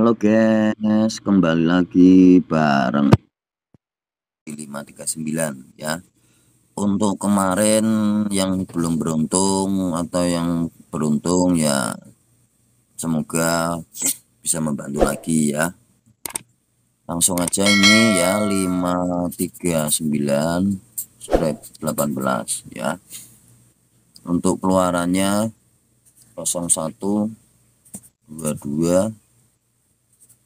Halo guys, kembali lagi bareng 539 ya. Untuk kemarin yang belum beruntung atau yang beruntung ya semoga bisa membantu lagi ya. Langsung aja ini ya 539 strip 18 ya. Untuk keluarannya 01 22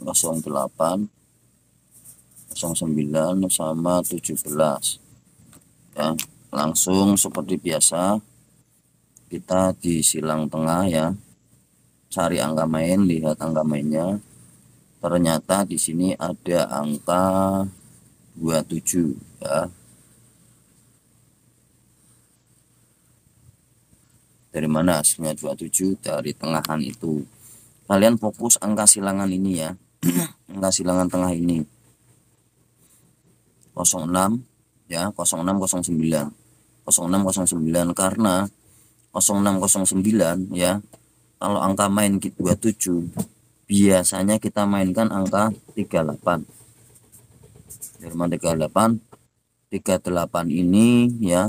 08 09 sama 17 ya langsung seperti biasa kita di silang tengah ya cari angka main lihat angka mainnya ternyata di sini ada angka 27 ya dari mana hasilnya 27 dari tengahan itu kalian fokus angka silangan ini ya angka silangan tengah ini 06 ya 0609 0609 karena 0609 ya kalau angka main 27 biasanya kita mainkan angka 38 Jerman 38 38 ini ya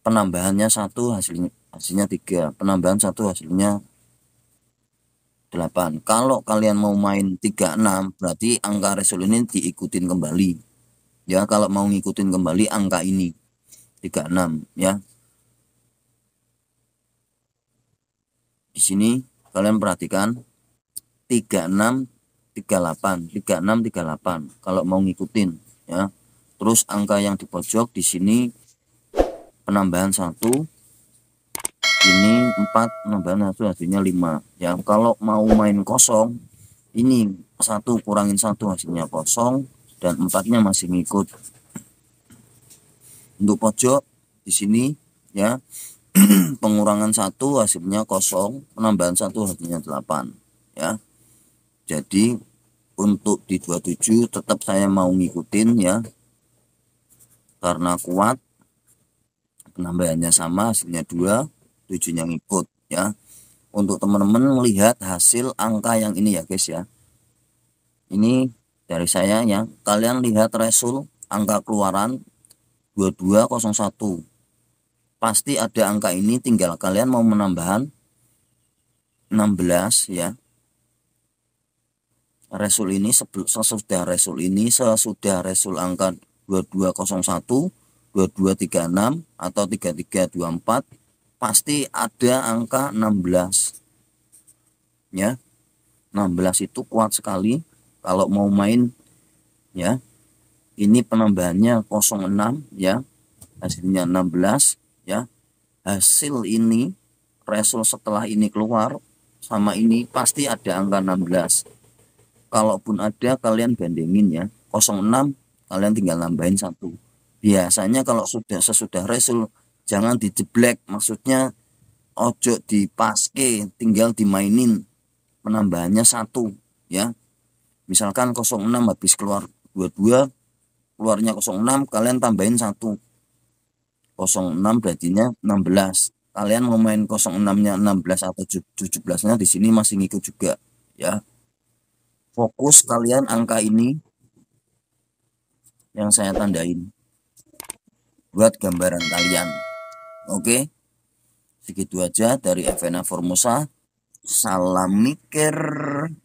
penambahannya satu hasilnya hasilnya tiga penambahan satu hasilnya 8. Kalau kalian mau main 36 berarti angka resolusi ini diikutin kembali. Ya, kalau mau ngikutin kembali angka ini 36 ya. Di sini kalian perhatikan 36 38 36 38 kalau mau ngikutin ya. Terus angka yang di pojok di sini penambahan 1 ini 4 nambah 1 hasilnya 5 ya kalau mau main kosong ini satu kurangin satu hasilnya kosong dan empatnya masih ngikut untuk pojok di sini ya pengurangan satu hasilnya kosong penambahan satu hasilnya 8 ya jadi untuk di 27 tetap saya mau ngikutin ya karena kuat penambahannya sama hasilnya dua yang ikut ya untuk teman-teman melihat hasil angka yang ini ya guys ya ini dari saya ya kalian lihat resul angka keluaran 2201 pasti ada angka ini tinggal kalian mau menambahan 16 ya resul ini sesudah resul ini sesudah resul angka 2201 2236 atau 3324 pasti ada angka 16 ya 16 itu kuat sekali kalau mau main ya ini penambahannya 06 ya hasilnya 16 ya hasil ini result setelah ini keluar sama ini pasti ada angka 16 kalaupun ada kalian bandingin ya 06 kalian tinggal nambahin satu biasanya kalau sudah sesudah result jangan dijeblek maksudnya ojo di dipaske tinggal dimainin penambahannya satu ya misalkan 06 habis keluar 22 keluarnya 06 kalian tambahin satu 06 berartinya 16 kalian mau main 06 nya 16 atau 17 nya di sini masih ngikut juga ya fokus kalian angka ini yang saya tandain buat gambaran kalian Oke. Segitu aja dari Evena Formosa. Salam mikir.